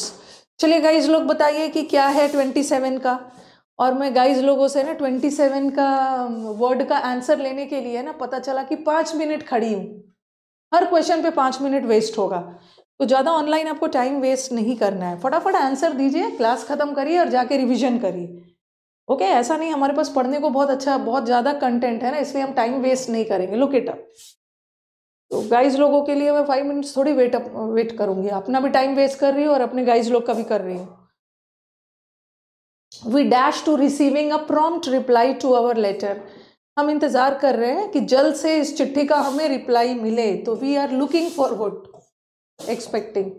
चलिए गाइज लोग बताइए कि क्या है ट्वेंटी सेवन का और मैं गाइज लोगों से ना ट्वेंटी सेवन का वर्ड um, का आंसर लेने के लिए ना पता चला कि पाँच मिनट खड़ी हूँ हर क्वेश्चन पे पाँच मिनट वेस्ट होगा तो ज़्यादा ऑनलाइन आपको टाइम वेस्ट नहीं करना है फटाफट आंसर दीजिए क्लास ख़त्म करिए और जाके रिविजन करिए ओके ऐसा नहीं हमारे पास पढ़ने को बहुत अच्छा बहुत ज़्यादा कंटेंट है ना इसलिए हम टाइम वेस्ट नहीं करेंगे लुक इट अप तो गाइज लोगों के लिए मैं फाइव मिनट्स थोड़ी वेट अप, वेट करूँगी अपना भी टाइम वेस्ट कर रही हूँ और अपने गाइज लोग का भी कर रही हूँ we dash to receiving a prompt reply to our letter हम इंतज़ार कर रहे हैं कि जल्द से इस चिट्ठी का हमें रिप्लाई मिले तो we are looking for would expecting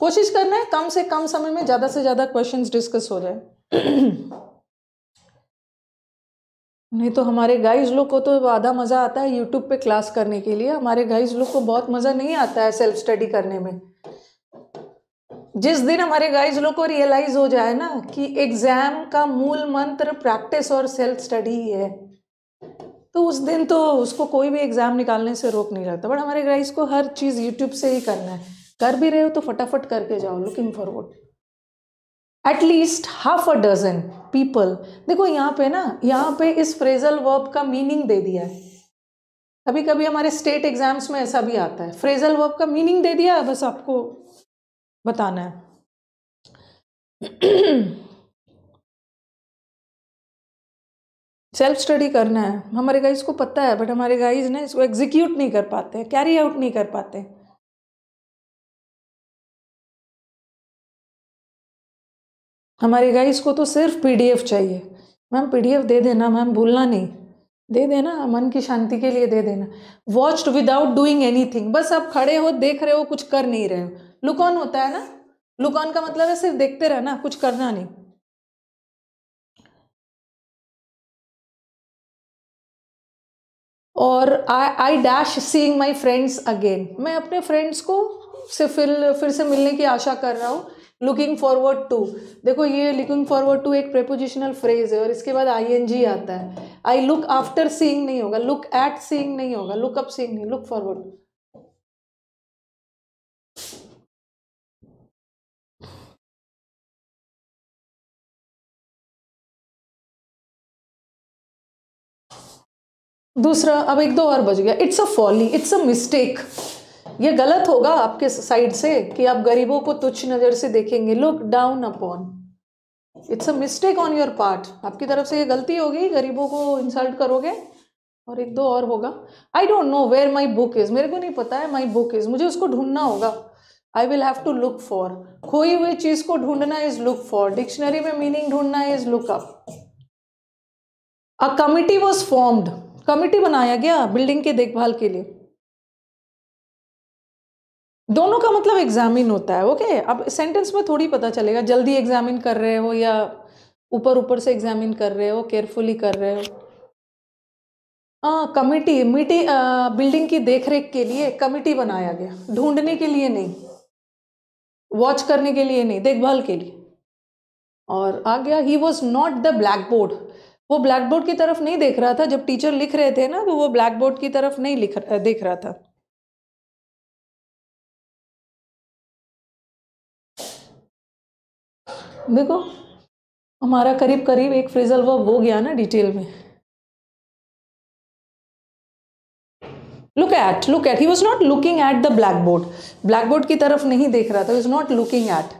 कोशिश करना है कम से कम समय में ज़्यादा से ज़्यादा क्वेश्चंस डिस्कस हो जाए नहीं तो हमारे गाइज लोग को तो आधा मज़ा आता है यूट्यूब पे क्लास करने के लिए हमारे गाइज लोग को बहुत मज़ा नहीं आता है सेल्फ स्टडी करने में जिस दिन हमारे गाइज लोग को रियलाइज हो जाए ना कि एग्ज़ाम का मूल मंत्र प्रैक्टिस और सेल्फ स्टडी ही है तो उस दिन तो उसको कोई भी एग्ज़ाम निकालने से रोक नहीं लगता बट हमारे गाइज को हर चीज़ यूट्यूब से ही करना है कर भी रहे हो तो फटाफट करके जाओ looking forward at least half a dozen people देखो यहाँ पे ना यहाँ पे इस फ्रेजल वर्ब का मीनिंग दे दिया है कभी कभी हमारे स्टेट एग्जाम्स में ऐसा भी आता है फ्रेजल वर्ब का मीनिंग दे दिया है बस आपको बताना है सेल्फ स्टडी करना है हमारे गाइज को पता है बट हमारे गाइज ना इसको एग्जीक्यूट नहीं कर पाते कैरी आउट नहीं कर पाते हमारे गाइस को तो सिर्फ पीडीएफ चाहिए मैम पीडीएफ दे देना मैम भूलना नहीं दे देना मन की शांति के लिए दे देना वॉच्ड विदाउट डूइंग एनीथिंग बस आप खड़े हो देख रहे हो कुछ कर नहीं रहे हो लुक ऑन होता है ना लुक ऑन का मतलब है सिर्फ देखते रहना कुछ करना नहीं और I I dash seeing my friends again मैं अपने फ्रेंड्स को से फिर फिर से मिलने की आशा कर रहा हूँ लुकिंग फॉरवर्ड टू देखो ये लुकिंग फॉरवर्ड टू एक प्रेपोजिशनल फ्रेज है और इसके बाद आईएनजी आता है आई लुक आफ्टर सीइंग नहीं होगा लुक एट सीइंग नहीं होगा लुक अप सीइंग नहीं लुक फॉरवर्ड दूसरा अब एक दो और बज गया it's a folly it's a mistake ये गलत होगा आपके साइड से कि आप गरीबों को तुच्छ नज़र से देखेंगे look down upon it's a mistake on your part आपकी तरफ से ये गलती होगी गरीबों को इंसल्ट करोगे और एक दो और होगा I don't know where my book is मेरे को नहीं पता है माई बुक इज़ मुझे उसको ढूंढना होगा I will have to look for खोई हुई चीज़ को ढूंढना इज़ लुक फॉर डिक्शनरी में मीनिंग ढूंढना is look up a committee was formed committee बनाया गया बिल्डिंग के देखभाल के लिए दोनों का मतलब एग्जामिन होता है ओके अब सेंटेंस में थोड़ी पता चलेगा जल्दी एग्जामिन कर रहे हो या ऊपर ऊपर से एग्जामिन कर रहे हो केयरफुली कर रहे हो हाँ कमिटी मीटिंग बिल्डिंग की देखरेख के लिए कमिटी बनाया गया ढूंढने के लिए नहीं वॉच करने के लिए नहीं देखभाल के लिए और आ गया he was not the blackboard वो ब्लैक बोर्ड की तरफ नहीं देख रहा था जब टीचर लिख रहे थे ना तो वो ब्लैक बोर्ड की तरफ नहीं लिख देख रहा था देखो हमारा करीब करीब एक फ्रेजल वर्ब हो गया ना डिटेल में look at look at he was not looking at the blackboard blackboard की तरफ नहीं देख रहा था इज नॉट लुकिंग एट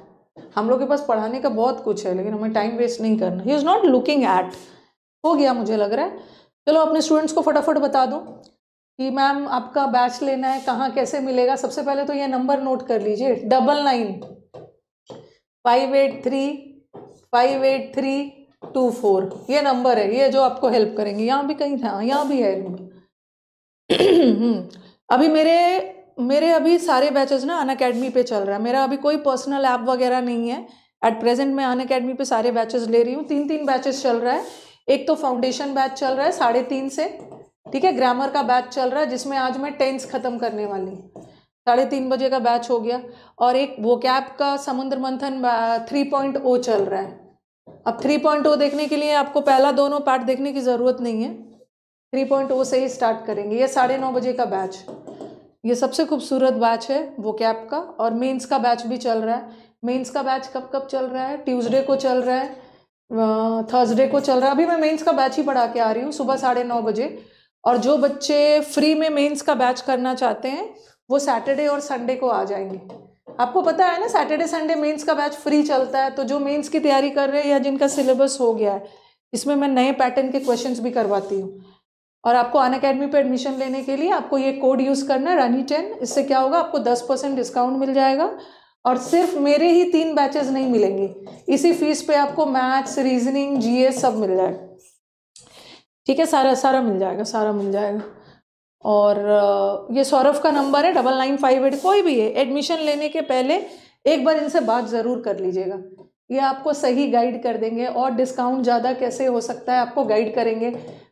हम लोग के पास पढ़ाने का बहुत कुछ है लेकिन हमें टाइम वेस्ट नहीं करना he is not looking at हो गया मुझे लग रहा है चलो अपने स्टूडेंट्स को फटाफट बता दूँ कि मैम आपका बैच लेना है कहाँ कैसे मिलेगा सबसे पहले तो ये नंबर नोट कर लीजिए double nine five eight three five eight three two four ये नंबर है ये जो आपको हेल्प करेंगे यहाँ भी कहीं था यहाँ भी है नंबर हम्म। अभी मेरे मेरे अभी सारे बैचेस ना अन अकेडमी पे चल रहा है मेरा अभी कोई पर्सनल ऐप वगैरह नहीं है एट प्रेजेंट मैं अन अकेडमी पे सारे बैचेस ले रही हूँ तीन तीन बैचेस चल रहा है एक तो फाउंडेशन बैच चल रहा है साढ़े तीन से ठीक है ग्रामर का बैच चल रहा है जिसमें आज मैं टेंस ख़त्म करने वाली हूँ साढ़े तीन बजे का बैच हो गया और एक वो कैप का समुद्र मंथन थ्री पॉइंट ओ चल रहा है अब थ्री पॉइंट ओ देखने के लिए आपको पहला दोनों पार्ट देखने की ज़रूरत नहीं है थ्री पॉइंट ओ से ही स्टार्ट करेंगे ये साढ़े नौ बजे का बैच ये सबसे खूबसूरत बैच है वो कैप का और मेंस का बैच भी चल रहा है मेंस का बैच कब कब चल रहा है ट्यूसडे को चल रहा है थर्सडे को चल रहा है अभी मैं मेंस का बैच ही पढ़ा के आ रही हूँ सुबह साढ़े नौ बजे और जो बच्चे फ्री में मेंस का बैच करना चाहते हैं वो सैटरडे और संडे को आ जाएंगे आपको पता है ना सैटरडे संडे मेंस का बैच फ्री चलता है तो जो मेंस की तैयारी कर रहे हैं या जिनका सिलेबस हो गया है इसमें मैं नए पैटर्न के क्वेश्चंस भी करवाती हूँ और आपको अन अकेडमी पर एडमिशन लेने के लिए आपको ये कोड यूज़ करना है रानी टेन इससे क्या होगा आपको दस परसेंट डिस्काउंट मिल जाएगा और सिर्फ मेरे ही तीन बैचेस नहीं मिलेंगे इसी फीस पे आपको मैथ्स रीजनिंग जीएस सब मिल जाएगा ठीक है सारा सारा मिल जाएगा सारा मिल जाएगा और ये सौरभ का नंबर है डबल नाइन फाइव एट कोई भी है एडमिशन लेने के पहले एक बार इनसे बात ज़रूर कर लीजिएगा ये आपको सही गाइड कर देंगे और डिस्काउंट ज़्यादा कैसे हो सकता है आपको गाइड करेंगे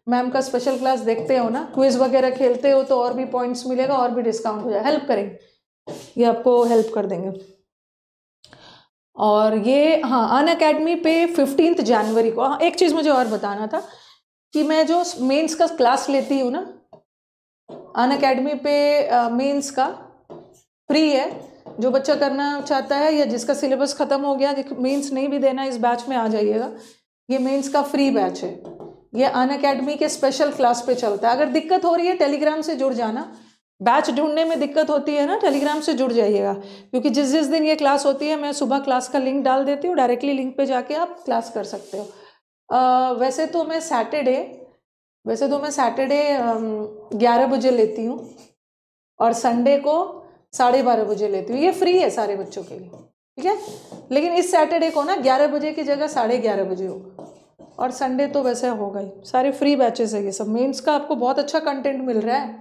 मैम का स्पेशल क्लास देखते हो ना क्विज़ वगैरह खेलते हो तो और भी पॉइंट्स मिलेगा और भी डिस्काउंट हो जाएगा हेल्प करेंगे ये आपको हेल्प कर देंगे और ये हाँ अन अकेडमी पे फिफ्टींथ जनवरी को हाँ एक चीज़ मुझे और बताना था कि मैं जो मेंस का क्लास लेती हूँ ना अन अकेडमी पे मेंस का फ्री है जो बच्चा करना चाहता है या जिसका सिलेबस ख़त्म हो गया मेंस नहीं भी देना इस बैच में आ जाइएगा ये मेंस का फ्री बैच है ये अन अकेडमी के स्पेशल क्लास पे चलता है अगर दिक्कत हो रही है टेलीग्राम से जुड़ जाना बैच ढूंढने में दिक्कत होती है ना टेलीग्राम से जुड़ जाइएगा क्योंकि जिस जिस दिन ये क्लास होती है मैं सुबह क्लास का लिंक डाल देती हूँ डायरेक्टली लिंक पे जाके आप क्लास कर सकते हो आ, वैसे तो मैं सैटरडे वैसे तो मैं सैटरडे um, ग्यारह बजे लेती हूँ और संडे को साढ़े बारह बजे लेती हूँ ये फ्री है सारे बच्चों के लिए ठीक है लेकिन इस सैटरडे को ना ग्यारह बजे की जगह साढ़े ग्यारह बजे होगा और संडे तो वैसे होगा ही सारे फ्री बैचेस है ये सब मेंस का आपको बहुत अच्छा कंटेंट मिल रहा है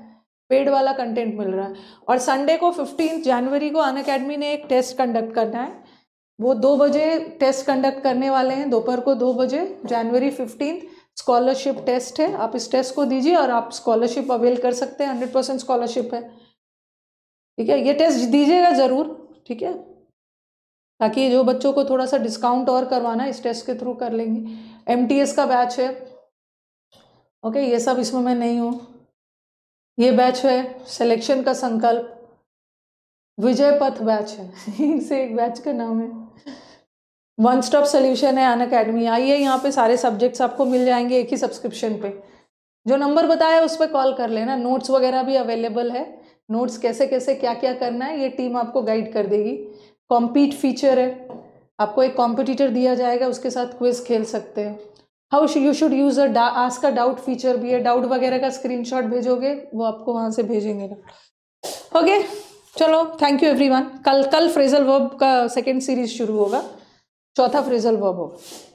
पेड वाला कंटेंट मिल रहा है और संडे को फिफ्टीन जनवरी को अन अकेडमी ने एक टेस्ट कंडक्ट करना है वो दो बजे टेस्ट कंडक्ट करने वाले हैं दोपहर को दो बजे जनवरी फिफ्टीन स्कॉलरशिप टेस्ट है आप इस टेस्ट को दीजिए और आप स्कॉलरशिप अवेल कर सकते हैं हंड्रेड परसेंट स्कॉलरशिप है ठीक है ये टेस्ट दीजिएगा ज़रूर ठीक है ताकि जो बच्चों को थोड़ा सा डिस्काउंट और करवाना है इस टेस्ट के थ्रू कर लेंगे एम का बैच है ओके ये सब इसमें मैं नहीं हूँ ये बैच है सिलेक्शन का संकल्प विजय पथ बैच है इसे एक बैच का नाम है वन स्टॉप सोल्यूशन है अन अकेडमी आइए यहाँ पे सारे सब्जेक्ट्स आपको मिल जाएंगे एक ही सब्सक्रिप्शन पे जो नंबर बताया उस पर कॉल कर लेना नोट्स वगैरह भी अवेलेबल है नोट्स कैसे कैसे क्या क्या करना है ये टीम आपको गाइड कर देगी कॉम्पीट फीचर है आपको एक कॉम्पिटिटर दिया जाएगा उसके साथ क्विज खेल सकते हैं how you should use a आज का डाउट फीचर भी है डाउट वगैरह का शॉट भेजोगे वो आपको वहाँ से भेजेंगे ना ओके चलो थैंक यू वन कल कल फ्रेजल वर्ब का सेकेंड सीरीज शुरू होगा चौथा फ्रेजल वर्ब होगा